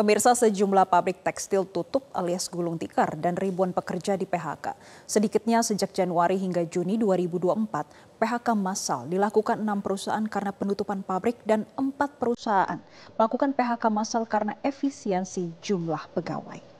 Pemirsa sejumlah pabrik tekstil tutup alias gulung tikar dan ribuan pekerja di PHK. Sedikitnya sejak Januari hingga Juni 2024, PHK massal dilakukan enam perusahaan karena penutupan pabrik dan empat perusahaan melakukan PHK massal karena efisiensi jumlah pegawai.